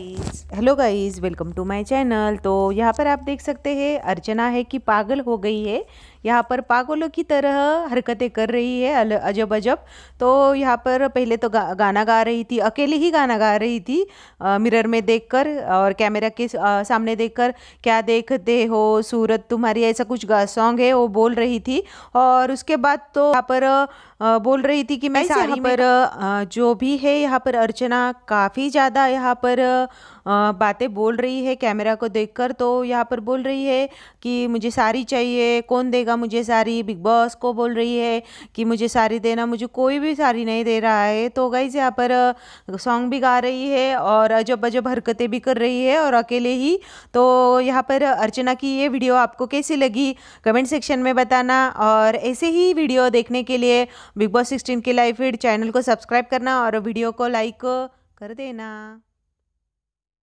hello guys welcome to my channel तो यहाँ पर आप देख सकते हैं अर्चना है कि पागल हो गई है यहाँ पर पागलों की तरह हरकतें कर रही है अजब अजब तो यहाँ पर पहले तो गा, गाना गा रही थी अकेले ही गाना गा रही थी आ, मिरर में देखकर और कैमरा के आ, सामने देखकर क्या देखते हो सूरत तुम्हारी ऐसा कुछ सॉन्ग है वो बोल रही थी और उसके बाद तो यहाँ पर आ, बोल रही थी कि मैं यहाँ पर जो भी है यहाँ पर अर्चना काफ़ी ज़्यादा यहाँ पर बातें बोल रही है कैमरा को देखकर तो यहाँ पर बोल रही है कि मुझे साड़ी चाहिए कौन देगा लगा मुझे साड़ी बिग बॉस को बोल रही है कि मुझे साड़ी देना मुझे कोई भी साड़ी नहीं दे रहा है तो गाइज यहाँ पर सॉन्ग भी गा रही है और अजब अजब हरकतें भी कर रही है और अकेले ही तो यहाँ पर अर्चना की ये वीडियो आपको कैसी लगी कमेंट सेक्शन में बताना और ऐसे ही वीडियो देखने के लिए बिग बॉस सिक्सटीन के लाइव फीड चैनल को सब्सक्राइब करना और वीडियो को लाइक कर देना